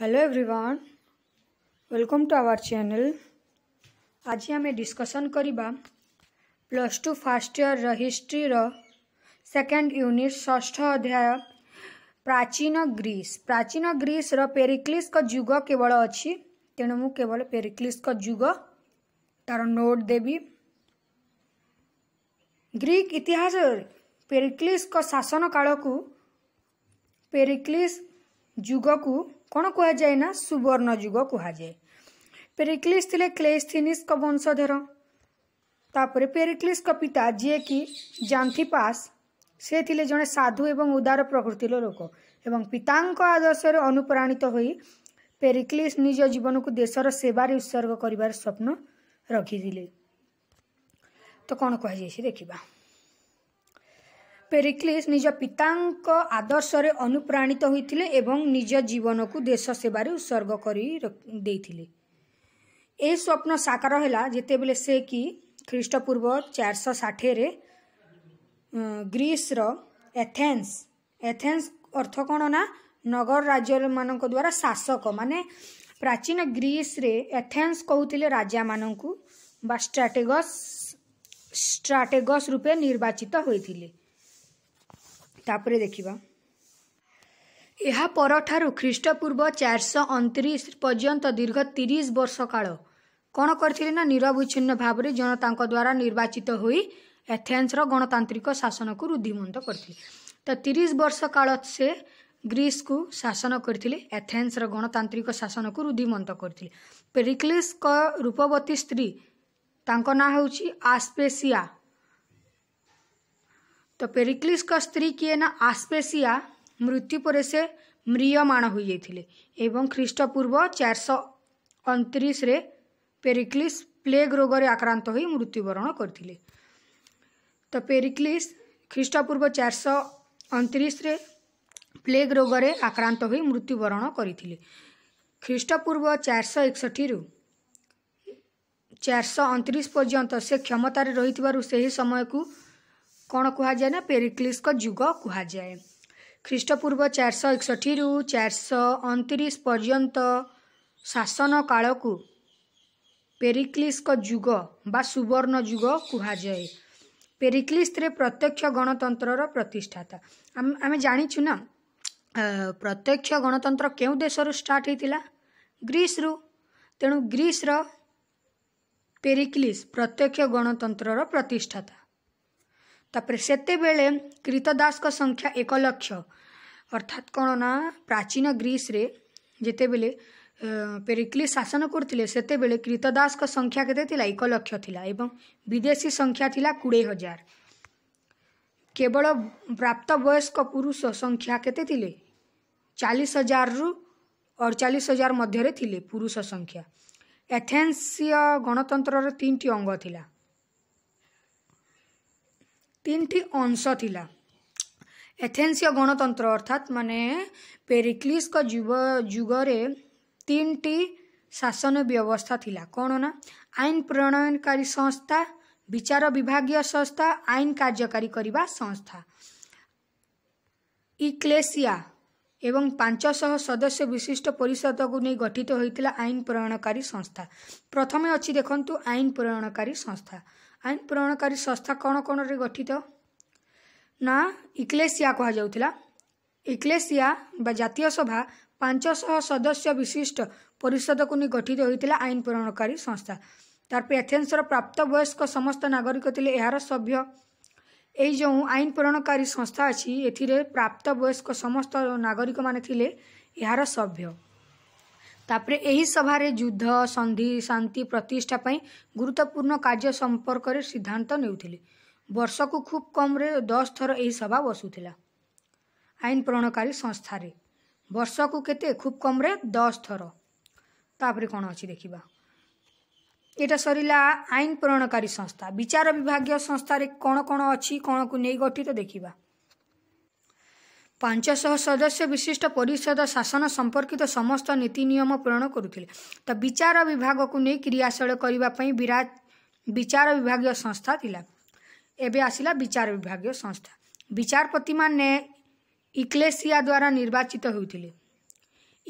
hello everyone welcome to our channel आज आम discussion करवा plus two first year history second unit ष्ठ अध्याय प्राचीन ग्रीस प्राचीन ग्रीस रो पेरिक्लिस का जुग केवल अच्छी तेणु मु केवल पेरिक्लिस का युग तार नोट देवी ग्रीक इतिहास पेरिक्लिस का शासन काल को पेरिक्लिस जुग को कहाँ सुबर्ण जुग कुलिस लेसधर तेरिक पिता जिन्थीपासे जने साधु एवं उदार प्रकृति लोक एवं ए पिताको से अनुप्राणित होई पेरिकलिस निज जीवनको देश र सेवार उत्सर्ग गरेर स्वप्न रुख ପେରିକ୍ଲିସ୍ ନିଜ ପିତାଙ୍କ ଆଦର୍ଶରେ ଅନୁପ୍ରାଣିତ ହୋଇଥିଲେ ଏବଂ ନିଜ ଜୀବନକୁ ଦେଶ ସେବାରେ ଉତ୍ସର୍ଗ କରି ଦେଇଥିଲେ ଏ ସ୍ୱପ୍ନ ସାକାର ହେଲା ଯେତେବେଳେ ସେ କି ଖ୍ରୀଷ୍ଟପୂର୍ବ ଚାରିଶହ ଷାଠିଏରେ ଗ୍ରୀସ୍ର ଏଥେନ୍ସ ଏଥେନ୍ସ ଅର୍ଥ କ'ଣ ନା ନଗର ରାଜ୍ୟମାନଙ୍କ ଦ୍ୱାରା ଶାସକ ମାନେ ପ୍ରାଚୀନ ଗ୍ରୀସ୍ରେ ଏଥେନ୍ସ କହୁଥିଲେ ରାଜାମାନଙ୍କୁ ବା ଷ୍ଟ୍ରାଟେଗସ୍ ଷ୍ଟ୍ରାଟେଗସ୍ ରୂପେ ନିର୍ବାଚିତ ହୋଇଥିଲେ ତାପରେ ଦେଖିବା ଏହା ପରଠାରୁ ଖ୍ରୀଷ୍ଟପୂର୍ବ ଚାରିଶହ ଅଣତିରିଶ ପର୍ଯ୍ୟନ୍ତ ଦୀର୍ଘ ତିରିଶ ବର୍ଷ କାଳ କ'ଣ କରିଥିଲେ ନା ନିରବିଚ୍ଛିନ୍ନ ଭାବରେ ଜନତାଙ୍କ ଦ୍ୱାରା ନିର୍ବାଚିତ ହୋଇ ଏଥେନ୍ସର ଗଣତାନ୍ତ୍ରିକ ଶାସନକୁ ରୁଦ୍ଧିମନ୍ତ କରିଥିଲେ ତ ତିରିଶ ବର୍ଷ କାଳ ସେ ଗ୍ରୀସ୍କୁ ଶାସନ କରିଥିଲେ ଏଥେନ୍ସର ଗଣତାନ୍ତ୍ରିକ ଶାସନକୁ ରୁଦ୍ଧିମନ୍ତ କରିଥିଲେ ପେରିକ୍ଲିସ୍ଙ୍କ ରୂପବତୀ ସ୍ତ୍ରୀ ତାଙ୍କ ନାଁ ହେଉଛି ଆସ୍ପେସିଆ ତ ପେରିକ୍ଲିସ୍ଙ୍କ ସ୍ତ୍ରୀ କିଏ ନା ଆସ୍ପେସିଆ ମୃତ୍ୟୁ ପରେ ସେ ମ୍ରିୟମାଣ ହୋଇଯାଇଥିଲେ ଏବଂ ଖ୍ରୀଷ୍ଟପୂର୍ବ ଚାରିଶହ ଅଣତିରିଶରେ ପେରିକ୍ଲିସ୍ ପ୍ଲେଗ୍ ରୋଗରେ ଆକ୍ରାନ୍ତ ହୋଇ ମୃତ୍ୟୁବରଣ କରିଥିଲେ ତ ପେରିକ୍ଲିସ୍ ଖ୍ରୀଷ୍ଟପୂର୍ବ ଚାରିଶହ ଅଣତିରିଶରେ ପ୍ଲେଗ୍ ରୋଗରେ ଆକ୍ରାନ୍ତ ହୋଇ ମୃତ୍ୟୁବରଣ କରିଥିଲେ ଖ୍ରୀଷ୍ଟପୂର୍ବ ଚାରିଶହ ଏକଷଠିରୁ ଚାରିଶହ ଅଣତିରିଶ ପର୍ଯ୍ୟନ୍ତ ସେ କ୍ଷମତାରେ ରହିଥିବାରୁ ସେହି ସମୟକୁ କ'ଣ କୁହାଯାଏ ନା ପେରିକ୍ଲିସ୍ଙ୍କ ଯୁଗ କୁହାଯାଏ ଖ୍ରୀଷ୍ଟପୂର୍ବ ଚାରିଶହ ଏକଷଠିରୁ ଚାରିଶହ ଅଣତିରିଶ ପର୍ଯ୍ୟନ୍ତ ଶାସନ କାଳକୁ ପେରିକ୍ଲିସ୍ଙ୍କ ଯୁଗ ବା ସୁବର୍ଣ୍ଣ ଯୁଗ କୁହାଯାଏ ପେରିକ୍ଲିସ୍ରେ ପ୍ରତ୍ୟକ୍ଷ ଗଣତନ୍ତ୍ରର ପ୍ରତିଷ୍ଠାତା ଆମେ ଜାଣିଛୁ ନା ପ୍ରତ୍ୟକ୍ଷ ଗଣତନ୍ତ୍ର କେଉଁ ଦେଶରୁ ଷ୍ଟାର୍ଟ ହୋଇଥିଲା ଗ୍ରୀସ୍ରୁ ତେଣୁ ଗ୍ରୀସ୍ର ପେରିକ୍ଲିସ୍ ପ୍ରତ୍ୟକ୍ଷ ଗଣତନ୍ତ୍ରର ପ୍ରତିଷ୍ଠାତା ତାପରେ ସେତେବେଳେ କ୍ରୀତଦାସଙ୍କ ସଂଖ୍ୟା ଏକ ଲକ୍ଷ ଅର୍ଥାତ୍ କ'ଣ ନା ପ୍ରାଚୀନ ଗ୍ରୀସରେ ଯେତେବେଳେ ପେରିକ୍ଲି ଶାସନ କରୁଥିଲେ ସେତେବେଳେ କ୍ରୀତଦାସଙ୍କ ସଂଖ୍ୟା କେତେ ଥିଲା ଏକ ଲକ୍ଷ ଥିଲା ଏବଂ ବିଦେଶୀ ସଂଖ୍ୟା ଥିଲା କୋଡ଼ିଏ ହଜାର କେବଳ ପ୍ରାପ୍ତବୟସ୍କ ପୁରୁଷ ସଂଖ୍ୟା କେତେ ଥିଲେ ଚାଳିଶ ହଜାରରୁ ଅଡ଼ଚାଳିଶ ହଜାର ମଧ୍ୟରେ ଥିଲେ ପୁରୁଷ ସଂଖ୍ୟା ଏଥେନ୍ସିୟ ଗଣତନ୍ତ୍ରର ତିନିଟି ଅଙ୍ଗ ଥିଲା ତିନିଟି ଅଂଶ ଥିଲା ଏଥେନ୍ସିୟ ଗଣତନ୍ତ୍ର ଅର୍ଥାତ୍ ମାନେ ପେରିକ୍ଲିସ୍ଙ୍କ ଯୁବ ଯୁଗରେ ତିନିଟି ଶାସନ ବ୍ୟବସ୍ଥା ଥିଲା କ'ଣ ନା ଆଇନ ପ୍ରଣୟନକାରୀ ସଂସ୍ଥା ବିଚାର ବିଭାଗୀୟ ସଂସ୍ଥା ଆଇନ କାର୍ଯ୍ୟକାରୀ କରିବା ସଂସ୍ଥା ଇକ୍ଲେସିଆ ଏବଂ ପାଞ୍ଚଶହ ସଦସ୍ୟ ବିଶିଷ୍ଟ ପରିଷଦକୁ ନେଇ ଗଠିତ ହୋଇଥିଲା ଆଇନ ପ୍ରଣୟନକାରୀ ସଂସ୍ଥା ପ୍ରଥମେ ଅଛି ଦେଖନ୍ତୁ ଆଇନ ପ୍ରଣୟନକାରୀ ସଂସ୍ଥା ଆଇନ ପ୍ରଣୟକାରୀ ସଂସ୍ଥା କ'ଣ କ'ଣରେ ଗଠିତ ନା ଇକ୍ଲେସିଆ କୁହାଯାଉଥିଲା ଇକ୍ଲେସିଆ ବା ଜାତୀୟ ସଭା ପାଞ୍ଚଶହ ସଦସ୍ୟ ବିଶିଷ୍ଟ ପରିଷଦକୁ ନେଇ ଗଠିତ ହୋଇଥିଲା ଆଇନ ପ୍ରଣୟକାରୀ ସଂସ୍ଥା ତାପରେ ଏଥେନ୍ସର ପ୍ରାପ୍ତ ବୟସ୍କ ସମସ୍ତ ନାଗରିକ ଥିଲେ ଏହାର ସଭ୍ୟ ଏହି ଯେଉଁ ଆଇନ ପ୍ରଣୟକାରୀ ସଂସ୍ଥା ଅଛି ଏଥିରେ ପ୍ରାପ୍ତ ବୟସ୍କ ସମସ୍ତ ନାଗରିକମାନେ ଥିଲେ ଏହାର ସଭ୍ୟ ତାପରେ ଏହି ସଭାରେ ଯୁଦ୍ଧ ସନ୍ଧି ଶାନ୍ତି ପ୍ରତିଷ୍ଠା ପାଇଁ ଗୁରୁତ୍ୱପୂର୍ଣ୍ଣ କାର୍ଯ୍ୟ ସମ୍ପର୍କରେ ସିଦ୍ଧାନ୍ତ ନେଉଥିଲେ ବର୍ଷକୁ ଖୁବ୍ କମ୍ରେ ଦଶ ଥର ଏହି ସଭା ବସୁଥିଲା ଆଇନ ପ୍ରଣକାରୀ ସଂସ୍ଥାରେ ବର୍ଷକୁ କେତେ ଖୁବ୍ କମ୍ରେ ଦଶ ଥର ତାପରେ କ'ଣ ଅଛି ଦେଖିବା ଏଇଟା ସରିଲା ଆଇନ ପ୍ରଣକାରୀ ସଂସ୍ଥା ବିଚାର ବିଭାଗୀୟ ସଂସ୍ଥାରେ କ'ଣ କ'ଣ ଅଛି କ'ଣକୁ ନେଇ ଗଠିତ ଦେଖିବା ପାଞ୍ଚଶହ ସଦସ୍ୟ ବିଶିଷ୍ଟ ପରିଷଦ ଶାସନ ସମ୍ପର୍କିତ ସମସ୍ତ ନୀତି ନିୟମ ପୂରଣ କରୁଥିଲେ ତ ବିଚାର ବିଭାଗକୁ ନେଇ କ୍ରିୟାଶୀଳ କରିବା ପାଇଁ ବିରାଟ ବିଚାର ବିଭାଗୀୟ ସଂସ୍ଥା ଥିଲା ଏବେ ଆସିଲା ବିଚାର ବିଭାଗୀୟ ସଂସ୍ଥା ବିଚାରପତିମାନେ ଇକ୍ଲେସିଆ ଦ୍ୱାରା ନିର୍ବାଚିତ ହେଉଥିଲେ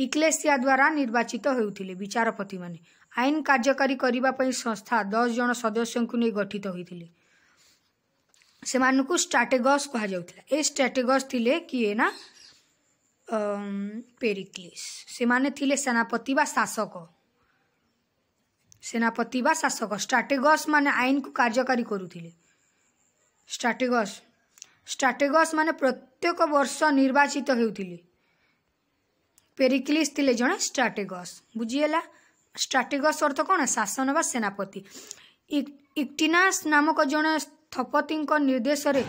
ଇକ୍ଲେସିଆ ଦ୍ୱାରା ନିର୍ବାଚିତ ହେଉଥିଲେ ବିଚାରପତିମାନେ ଆଇନ କାର୍ଯ୍ୟକାରୀ କରିବା ପାଇଁ ସଂସ୍ଥା ଦଶ ଜଣ ସଦସ୍ୟଙ୍କୁ ନେଇ ଗଠିତ ହୋଇଥିଲେ ସେମାନଙ୍କୁ ଷ୍ଟ୍ରାଟେଗସ୍ କୁହାଯାଉଥିଲା ଏ ଷ୍ଟ୍ରାଟେଗସ୍ ଥିଲେ କିଏ ନା ପେରିକ୍ଲିସ୍ ସେମାନେ ଥିଲେ ସେନାପତି ବା ଶାସକ ସେନାପତି ବା ଶାସକ ଷ୍ଟ୍ରାଟେଗସ୍ ମାନେ ଆଇନକୁ କାର୍ଯ୍ୟକାରୀ କରୁଥିଲେ ଷ୍ଟ୍ରାଟେଗସ୍ ଷ୍ଟ୍ରାଟେଗସ୍ ମାନେ ପ୍ରତ୍ୟେକ ବର୍ଷ ନିର୍ବାଚିତ ହେଉଥିଲେ ପେରିକ୍ଲିସ୍ ଥିଲେ ଜଣେ ଷ୍ଟ୍ରାଟେଗସ୍ ବୁଝିହେଲା ଷ୍ଟ୍ରାଟେଗସ୍ ଅର୍ଥ କ'ଣ ଶାସନ ବା ସେନାପତି ଇକ୍ଟିନାସ୍ ନାମକ ଜଣେ ସ୍ଥପତିଙ୍କ ନିର୍ଦ୍ଦେଶରେ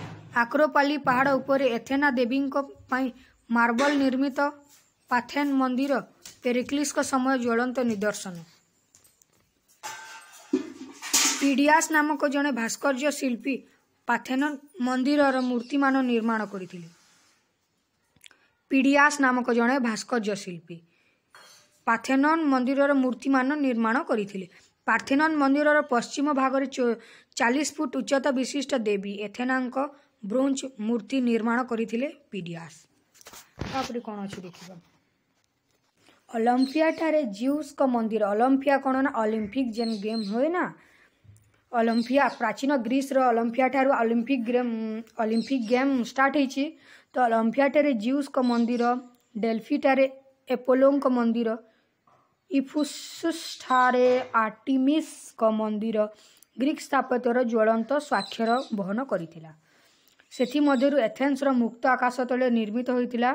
ଆକ୍ରୋପାଲି ପାହାଡ଼ ଉପରେ ଏଥେନା ଦେବୀଙ୍କ ପାଇଁ ମାର୍ବଲ ନିର୍ମିତ ପାଥେନ ମନ୍ଦିର ପେରିକ୍ଲିସ୍ଙ୍କ ସମୟ ଜ୍ୱଳନ୍ତ ନିଦର୍ଶନ ପିଡ଼ିଆସ୍ ନାମକ ଜଣେ ଭାସ୍କର୍ଯ୍ୟ ଶିଳ୍ପୀ ପାଥେନ ମନ୍ଦିରର ମୂର୍ତ୍ତିମାନ ନିର୍ମାଣ କରିଥିଲେ ପିଡ଼ିଆସ୍ ନାମକ ଜଣେ ଭାସ୍କର୍ଯ୍ୟ ଶିଳ୍ପୀ ପାଥେନନ୍ ମନ୍ଦିରର ମୂର୍ତ୍ତିମାନ ନିର୍ମାଣ କରିଥିଲେ ପାର୍ଥିନନ୍ ମନ୍ଦିରର ପଶ୍ଚିମ ଭାଗରେ ଚାଳିଶ ଫୁଟ ଉଚ୍ଚତା ବିଶିଷ୍ଟ ଦେବୀ ଏଥେନାଙ୍କ ବ୍ରୋଞ୍ଜ ମୂର୍ତ୍ତି ନିର୍ମାଣ କରିଥିଲେ ପିଡ଼ିଆସ୍ ତାପରେ କ'ଣ ଅଛି ଦେଖିବା ଅଲମ୍ପିଆଠାରେ ଜିଉସ୍ଙ୍କ ମନ୍ଦିର ଅଲମ୍ପିଆ କ'ଣ ନା ଅଲିମ୍ପିକ୍ ଯେନ୍ ଗେମ୍ ହୁଏ ନା ଅଲମ୍ପିଆ ପ୍ରାଚୀନ ଗ୍ରୀସ୍ର ଅଲମ୍ପିଆଠାରୁ Olympic game Olympic game start ହେଇଛି ତ ଅଲମ୍ପିଆଠାରେ ଜିଉସ୍ଙ୍କ ମନ୍ଦିର ଡେଲଫିଠାରେ ଏପୋଲୋଙ୍କ ମନ୍ଦିର ଇଫୁସୁଷ୍ଠାରେ ଆର୍ଟିମିସ୍ଙ୍କ ମନ୍ଦିର ଗ୍ରୀକ୍ ସ୍ଥାପତ୍ୟର ଜ୍ୱଳନ୍ତ ସ୍ୱାକ୍ଷର ବହନ କରିଥିଲା ସେଥିମଧ୍ୟରୁ ଏଥେନ୍ସର ମୁକ୍ତ ଆକାଶ ତଳେ ନିର୍ମିତ ହୋଇଥିଲା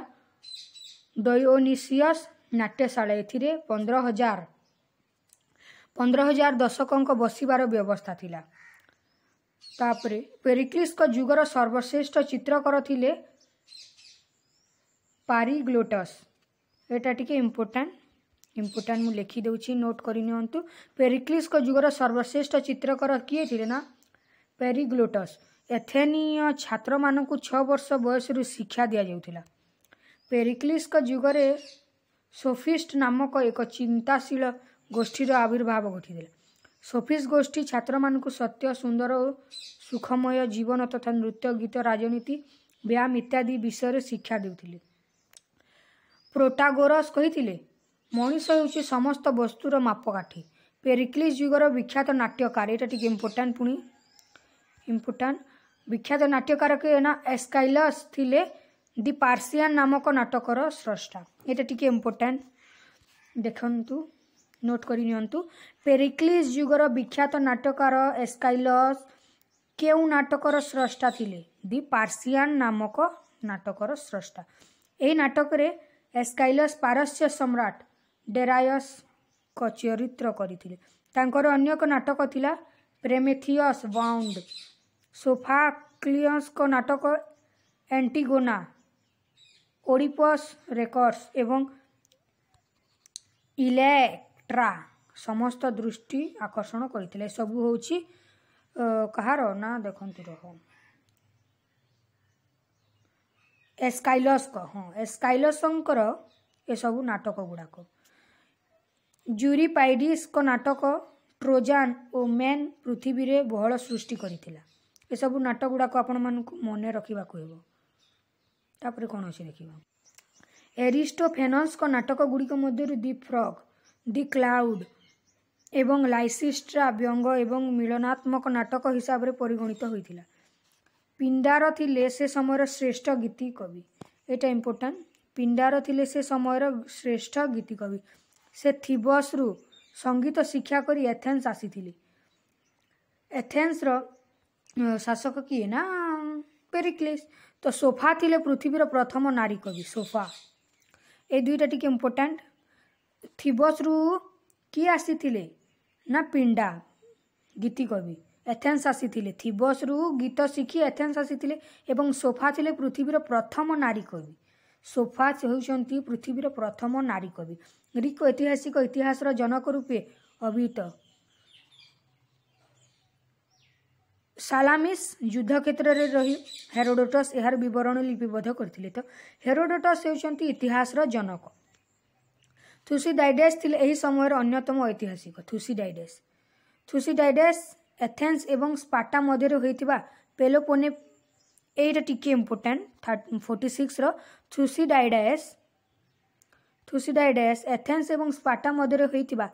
ଡୋନିସିୟସ୍ ନାଟ୍ୟଶାଳା ଏଥିରେ ପନ୍ଦର ହଜାର ପନ୍ଦର ହଜାର ଦର୍ଶକଙ୍କ ବସିବାର ବ୍ୟବସ୍ଥା ଥିଲା ତାପରେ ପେରିକ୍ଲିସ୍ଙ୍କ ଯୁଗର ସର୍ବଶ୍ରେଷ୍ଠ ଚିତ୍ରକର ଥିଲେ ପାରିଗ୍ଲୋଟସ୍ ଏଇଟା ଟିକେ ଇମ୍ପୋର୍ଟାଣ୍ଟ ଇମ୍ପୋର୍ଟାଣ୍ଟ ମୁଁ ଲେଖିଦେଉଛି ନୋଟ୍ କରି ନିଅନ୍ତୁ ପେରିକ୍ଲିସ୍ଙ୍କ ଯୁଗର ସର୍ବଶ୍ରେଷ୍ଠ ଚିତ୍ରକର କିଏ ଥିଲେ ନା ପେରିଗ୍ଲୋଟସ୍ ଏଥେନୀୟ ଛାତ୍ରମାନଙ୍କୁ ଛଅ ବର୍ଷ ବୟସରୁ ଶିକ୍ଷା ଦିଆଯାଉଥିଲା ପେରିକ୍ଲିସ୍ଙ୍କ ଯୁଗରେ ସୋଫିଷ୍ଟ ନାମକ ଏକ ଚିନ୍ତାଶୀଳ ଗୋଷ୍ଠୀର ଆବିର୍ଭାବ ଘଟିଥିଲା ସୋଫିସ୍ ଗୋଷ୍ଠୀ ଛାତ୍ରମାନଙ୍କୁ ସତ୍ୟ ସୁନ୍ଦର ଓ ସୁଖମୟ ଜୀବନ ତଥା ନୃତ୍ୟ ଗୀତ ରାଜନୀତି ବ୍ୟାୟାମ ଇତ୍ୟାଦି ବିଷୟରେ ଶିକ୍ଷା ଦେଉଥିଲେ ପ୍ରୋଟାଗୋରସ୍ କହିଥିଲେ ମଣିଷ ହେଉଛି ସମସ୍ତ ବସ୍ତୁର ମାପକାଠି ପେରିକ୍ଲିସ୍ ଯୁଗର ବିଖ୍ୟାତ ନାଟ୍ୟକାର ଏଇଟା ଟିକେ ଇମ୍ପୋର୍ଟାଣ୍ଟ ପୁଣି ଇମ୍ପୋର୍ଟାଣ୍ଟ ବିଖ୍ୟାତ ନାଟ୍ୟକାର କି ନା ଏସ୍କାଇଲସ୍ ଥିଲେ ଦି ପାର୍ସିଆନ୍ ନାମକ ନାଟକର ସ୍ରଷ୍ଟା ଏଇଟା ଟିକେ ଇମ୍ପୋର୍ଟାଣ୍ଟ ଦେଖନ୍ତୁ ନୋଟ୍ କରି ନିଅନ୍ତୁ ପେରିକ୍ଲିସ୍ ଯୁଗର ବିଖ୍ୟାତ ନାଟ୍ୟକାର ଏସ୍କାଇଲସ୍ କେଉଁ ନାଟକର ସ୍ରଷ୍ଟା ଥିଲେ ଦି ପାର୍ସିଆନ୍ ନାମକ ନାଟକର ସ୍ରଷ୍ଟା ଏହି ନାଟକରେ ଏସ୍କାଇଲସ୍ ପାରସ୍ୟ ସମ୍ରାଟ ଡେରାୟସ୍ଙ୍କ ଚରିତ୍ର କରିଥିଲେ ତାଙ୍କର ଅନ୍ୟ ଏକ ନାଟକ ଥିଲା ପ୍ରେମେଥିୟସ୍ ବାଉଣ୍ଡ ସୋଫାକ୍ଲିୟସ୍ଙ୍କ ନାଟକ ଆଣ୍ଟିଗୋନା ଓଡ଼ିପସ୍ ରେକର୍ଡ଼ସ୍ ଏବଂ ଇଲେକ୍ଟ୍ରା ସମସ୍ତ ଦୃଷ୍ଟି ଆକର୍ଷଣ କରିଥିଲେ ସବୁ ହେଉଛି କାହାର ନା ଦେଖନ୍ତୁ ରହ ଏସ୍କାଇଲସ୍ଙ୍କ ହଁ ଏସ୍କାଇଲସ୍ଙ୍କର ଏସବୁ ନାଟକ ଗୁଡ଼ାକ ଜୁରି ପାଇଡ଼ିସ୍ଙ୍କ ନାଟକ ଟ୍ରୋଜାନ୍ ଓ ମେନ୍ ପୃଥିବୀରେ ବହଳ ସୃଷ୍ଟି କରିଥିଲା ଏସବୁ ନାଟକ ଗୁଡ଼ାକ ଆପଣମାନଙ୍କୁ ମନେ ରଖିବାକୁ ହେବ ତାପରେ କ'ଣ ଅଛି ଦେଖିବା ଏରିଷ୍ଟୋ ଫେନସ୍ଙ୍କ ଗୁଡ଼ିକ ମଧ୍ୟରୁ ଦି ଫ୍ରକ୍ ଦି କ୍ଲାଉଡ଼ ଏବଂ ଲାଇସିଷ୍ଟ୍ରା ବ୍ୟଙ୍ଗ ଏବଂ ମିଳନାତ୍ମକ ନାଟକ ହିସାବରେ ପରିଗଣିତ ହୋଇଥିଲା ପିଣ୍ଡାର ଥିଲେ ସେ ସମୟର ଶ୍ରେଷ୍ଠ ଗୀତି କବି ଏଇଟା ଇମ୍ପୋର୍ଟାଣ୍ଟ ପିଣ୍ଡାର ଥିଲେ ସେ ସମୟର ଶ୍ରେଷ୍ଠ ଗୀତି କବି ସେ ଥିବସ୍ରୁ ସଙ୍ଗୀତ ଶିକ୍ଷା କରି ଏଥେନ୍ସ ଆସିଥିଲେ ଏଥେନ୍ସର ଶାସକ କିଏ ନା ପେରିକ୍ଲିସ୍ ତ ସୋଫା ଥିଲେ ପୃଥିବୀର ପ୍ରଥମ ନାରୀ କବି ସୋଫା ଏ ଦୁଇଟା ଟିକେ ଇମ୍ପୋର୍ଟାଣ୍ଟ ଥିବସ୍ରୁ କିଏ ଆସିଥିଲେ ନା ପିଣ୍ଡା ଗୀତି କବି ଏଥେନ୍ସ ଆସିଥିଲେ ଥିବସ୍ରୁ ଗୀତ ଶିଖି ଏଥେନ୍ସ ଆସିଥିଲେ ଏବଂ ସୋଫା ଥିଲେ ପୃଥିବୀର ପ୍ରଥମ ନାରୀ କବି ସୋଫା ସେ ହେଉଛନ୍ତି ପୃଥିବୀର ପ୍ରଥମ ନାରୀ କବି ଗ୍ରୀକ୍ ଐତିହାସିକ ଇତିହାସର ଜନକ ରୂପେ ଅଭିହିତ ସାଲାମିସ୍ ଯୁଦ୍ଧ କ୍ଷେତ୍ରରେ ରହି ହେରୋଡୋଟସ୍ ଏହାର ବିବରଣୀ ଲିପିବଦ୍ଧ କରିଥିଲେ ତ ହେରୋଡୋଟସ୍ ହେଉଛନ୍ତି ଇତିହାସର ଜନକ ଥୁସି ଡାଇଡେସ୍ ଥିଲେ ଏହି ସମୟର ଅନ୍ୟତମ ଐତିହାସିକ ଥୁସି ଡାଇଡେସ୍ ଥୁସି ଡାଇଡେସ୍ ଏଥେନ୍ସ ଏବଂ ସ୍ପାଟା ମଧ୍ୟରେ ହୋଇଥିବା ପେଲୋପୋନେ ଏଇଟା ଟିକିଏ ଇମ୍ପୋର୍ଟାଣ୍ଟ ଫୋର୍ଟି ସିକ୍ସର ଥୁସିଡାଇଡାଏସ୍ ଥୁସିଡାଇଡାଏସ୍ ଏଥେନ୍ସ ଏବଂ ସ୍ପାଟା ମଧ୍ୟରେ ହୋଇଥିବା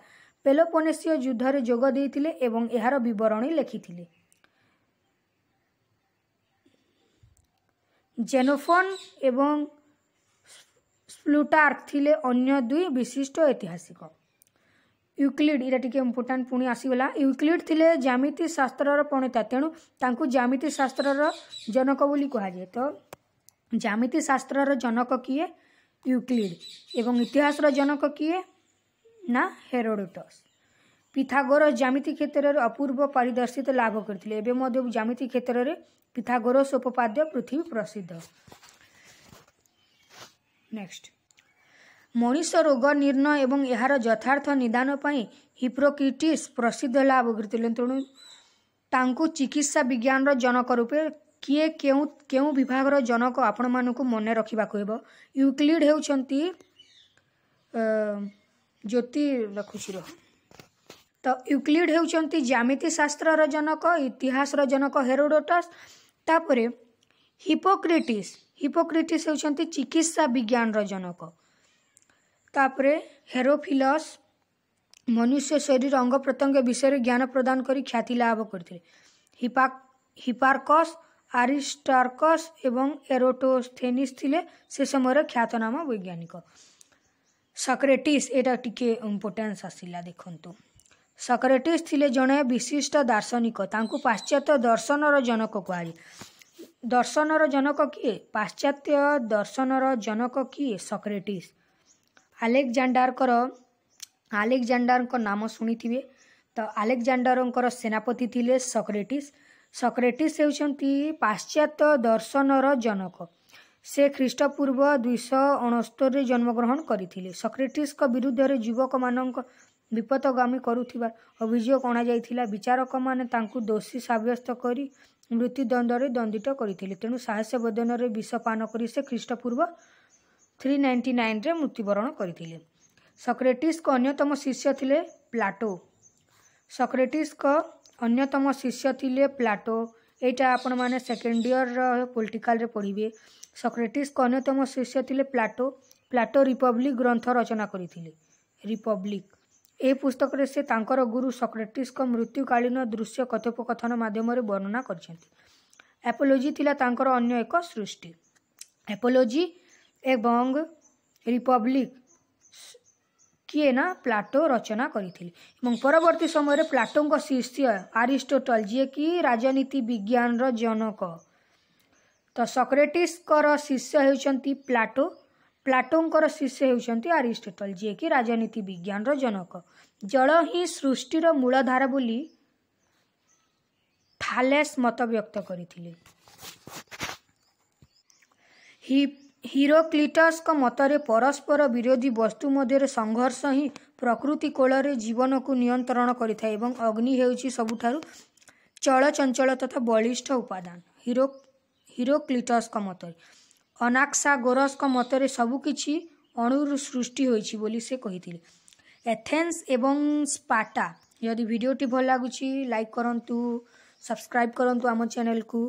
ପେଲୋପୋନେସିୟ ଯୁଦ୍ଧରେ ଯୋଗ ଦେଇଥିଲେ ଏବଂ ଏହାର ବିବରଣୀ ଲେଖିଥିଲେ ଜେନୋଫୋନ୍ ଏବଂ ସ୍ପ୍ଲୁଟାର୍କ ଥିଲେ ଅନ୍ୟ ଦୁଇ ବିଶିଷ୍ଟ ଐତିହାସିକ ୟୁକ୍ଲିଡ୍ ଏଇଟା ଟିକେ ଇମ୍ପୋର୍ଟାଣ୍ଟ ପୁଣି ଆସିଗଲା ୟୁକ୍ଲିଡ୍ ଥିଲେ ଜ୍ୟାମିତି ଶାସ୍ତ୍ରର ପ୍ରଣେତା ତେଣୁ ତାଙ୍କୁ ଜ୍ୟାମିତି ଶାସ୍ତ୍ରର ଜନକ ବୋଲି କୁହାଯାଏ ତ ଜ୍ୟାମିତି ଶାସ୍ତ୍ରର ଜନକ କିଏ ୟୁକ୍ଲିଡ୍ ଏବଂ ଇତିହାସର ଜନକ କିଏ ନା ହେରୋଡୋଟସ୍ ପିଥାଗୋର ଜ୍ୟାମିତି କ୍ଷେତ୍ରରେ ଅପୂର୍ବ ପାରିଦର୍ଶିତ ଲାଭ କରିଥିଲେ ଏବେ ମଧ୍ୟ ଜ୍ୟାମିତି କ୍ଷେତ୍ରରେ ପିଥାଗୋରସ ଉପପାଦ୍ୟ ପୃଥିବୀ ପ୍ରସିଦ୍ଧ ନେକ୍ସଟ ମଣିଷ ରୋଗ ନିର୍ଣ୍ଣୟ ଏବଂ ଏହାର ଯଥାର୍ଥ ନିଦାନ ପାଇଁ ହିପ୍ରୋକିଟିସ୍ ପ୍ରସିଦ୍ଧ ଲାଭ କରିଥିଲେ ତେଣୁ ତାଙ୍କୁ ଚିକିତ୍ସା ବିଜ୍ଞାନର ଜନକ ରୂପେ କିଏ କେଉଁ କେଉଁ ବିଭାଗର ଜନକ ଆପଣମାନଙ୍କୁ ମନେ ରଖିବାକୁ ହେବ ୟୁକ୍ଲିଡ୍ ହେଉଛନ୍ତି ଜ୍ୟୋତି ରଖୁଛି ରହ ତ ୟୁକ୍ଲିଡ୍ ହେଉଛନ୍ତି ଜ୍ୟାମିତି ଶାସ୍ତ୍ରର ଜନକ ଇତିହାସର ଜନକ ହେରୋଡୋଟସ୍ ତାପରେ ହିପୋକ୍ରିଟିସ୍ ହିପୋକ୍ରିଟିସ୍ ହେଉଛନ୍ତି ଚିକିତ୍ସା ବିଜ୍ଞାନର ଜନକ तापरे हेरोफिलस मनुष्य शरीर अङ्ग्रत्यङ्ग विषयले ज्ञान प्रदान करी ख्याति लाभ हिपार्कस गरि हिपारकस आरिष्टारकस एरोटोथेनिस से समय ख्यात नाम वैज्ञानिक सक्रेटिस एटा टिके इम्पोर्टान्स आसला देखंतु सक्रेटिस ले जे विशिष्ट दार्शनिक पाश्चात्य दर्शन र जनक को आ दर्शन र जनक कि पाश्चात्य दर्शन र जनक की सक्रेटिस ଆଲେକ୍ଜାଣ୍ଡାରଙ୍କର ଆଲେକଜାଣ୍ଡାରଙ୍କ ନାମ ଶୁଣିଥିବେ ତ ଆଲେକଜାଣ୍ଡାରଙ୍କର ସେନାପତି ଥିଲେ ସକ୍ରେଟିସ୍ ସକ୍ରେଟିସ୍ ହେଉଛନ୍ତି ପାଶ୍ଚାତ୍ୟ ଦର୍ଶନର ଜନକ ସେ ଖ୍ରୀଷ୍ଟପୂର୍ବ ଦୁଇଶହ ଅଣସ୍ତରୀରେ ଜନ୍ମଗ୍ରହଣ କରିଥିଲେ ସକ୍ରେଟିସ୍ଙ୍କ ବିରୁଦ୍ଧରେ ଯୁବକମାନଙ୍କ ବିପଦଗାମୀ କରୁଥିବା ଅଭିଯୋଗ ଅଣାଯାଇଥିଲା ବିଚାରକମାନେ ତାଙ୍କୁ ଦୋଷୀ ସାବ୍ୟସ୍ତ କରି ମୃତ୍ୟୁଦଣ୍ଡରେ ଦଣ୍ଡିତ କରିଥିଲେ ତେଣୁ ସାହସ୍ୟ ବଦନରେ ବିଷ ପାନ କରି ସେ ଖ୍ରୀଷ୍ଟପୂର୍ବ ଥ୍ରୀ ନାଇଣ୍ଟି ନାଇନ୍ରେ ମୃତ୍ୟୁବରଣ କରିଥିଲେ ସକ୍ରେଟିସ୍ଙ୍କ ଅନ୍ୟତମ ଶିଷ୍ୟ ଥିଲେ ପ୍ଲାଟୋ ସକ୍ରେଟିସ୍ଙ୍କ ଅନ୍ୟତମ ଶିଷ୍ୟ ଥିଲେ ପ୍ଲାଟୋ ଏଇଟା ଆପଣମାନେ ସେକେଣ୍ଡ ଇୟର୍ର ପଲିଟିକାଲ୍ରେ ପଢ଼ିବେ ସକ୍ରେଟିସ୍ଙ୍କ ଅନ୍ୟତମ ଶିଷ୍ୟ ଥିଲେ ପ୍ଲାଟୋ ପ୍ଲାଟୋ ରିପବ୍ଲିକ୍ ଗ୍ରନ୍ଥ ରଚନା କରିଥିଲେ ରିପବ୍ଲିକ୍ ଏହି ପୁସ୍ତକରେ ସେ ତାଙ୍କର ଗୁରୁ ସକ୍ରେଟିସ୍ଙ୍କ ମୃତ୍ୟୁକାଳୀନ ଦୃଶ୍ୟ କଥୋପକଥନ ମାଧ୍ୟମରେ ବର୍ଣ୍ଣନା କରିଛନ୍ତି ଆପୋଲୋଜି ଥିଲା ତାଙ୍କର ଅନ୍ୟ ଏକ ସୃଷ୍ଟି ଆପୋଲୋଜି ଏବଂ ରିପବ୍ଲିକ୍ କିଏ ନା ପ୍ଲାଟୋ ରଚନା କରିଥିଲେ ଏବଂ ପରବର୍ତ୍ତୀ ସମୟରେ ପ୍ଲାଟୋଙ୍କ ଶିଷ୍ୟ ଆରିଷ୍ଟୋଟଲ୍ ଯିଏକି ରାଜନୀତି ବିଜ୍ଞାନର ଜନକ ତ ସକ୍ରେଟିସ୍ଙ୍କର ଶିଷ୍ୟ ହେଉଛନ୍ତି ପ୍ଲାଟୋ ପ୍ଲାଟୋଙ୍କର ଶିଷ୍ୟ ହେଉଛନ୍ତି ଆରିଷ୍ଟୋଟଲ୍ ଯିଏକି ରାଜନୀତି ବିଜ୍ଞାନର ଜନକ ଜଳ ହିଁ ସୃଷ୍ଟିର ମୂଳଧାର ବୋଲି ଥାଲେସ୍ ମତବ୍ୟକ୍ତ କରିଥିଲେ ହି ହିରୋକ୍ଲିଟସ୍ଙ୍କ ମତରେ ପରସ୍ପର ବିରୋଧୀ ବସ୍ତୁ ମଧ୍ୟରେ ସଂଘର୍ଷ ହିଁ ପ୍ରକୃତି କୋଳରେ ଜୀବନକୁ ନିୟନ୍ତ୍ରଣ କରିଥାଏ ଏବଂ ଅଗ୍ନି ହେଉଛି ସବୁଠାରୁ ଚଳଚଞ୍ଚଳ ତଥା ବଳିଷ୍ଠ ଉପାଦାନ ହିରୋ ହିରୋକ୍ଲିଟସ୍ଙ୍କ ମତରେ ଅନାକ୍ସା ଗୋରସ୍ଙ୍କ ମତରେ ସବୁକିଛି ଅଣୁରୁ ସୃଷ୍ଟି ହୋଇଛି ବୋଲି ସେ କହିଥିଲେ ଏଥେନ୍ସ ଏବଂ ସ୍ପାଟା ଯଦି ଭିଡ଼ିଓଟି ଭଲ ଲାଗୁଛି ଲାଇକ୍ କରନ୍ତୁ ସବସ୍କ୍ରାଇବ୍ କରନ୍ତୁ ଆମ ଚ୍ୟାନେଲ୍କୁ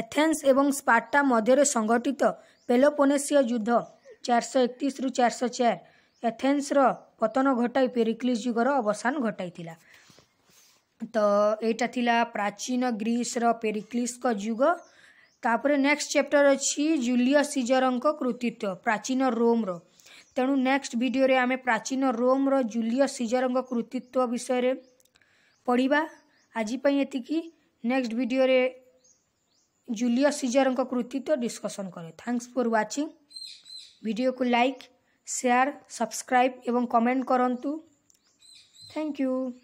ଏଥେନ୍ସ ଏବଂ ସ୍ପାର୍ଟା ମଧ୍ୟରେ ସଂଗଠିତ पेलोपोनेसिय जुद्ध 431 रु चार एथेन्स र पतन घटाई पेरिक्लिस जुगर अवसान घटाई थिला त यटा था प्राचीन ग्रीस र पेरिक्लिसको जुग तापर नेक्सट च्याप्टर अहिले जुलियस सिजरको कृतित्व प्राचीन रोम्र तेणु नेक्सट भिडियो आमे प्राचीन रोम र जुली सिजरको कृतित्व विषय पढि आजपाई नेक्सट भिडियो ଜୁଲିୟସ୍ ସିଜରଙ୍କ କୃତିତ୍ୱ ଡିସ୍କସନ୍ କରେ ଥ୍ୟାଙ୍କସ୍ ଫର୍ ୱାଚିଂ ଭିଡ଼ିଓକୁ ଲାଇକ୍ ସେୟାର ସବସ୍କ୍ରାଇବ୍ ଏବଂ କମେଣ୍ଟ କରନ୍ତୁ ଥ୍ୟାଙ୍କ ୟୁ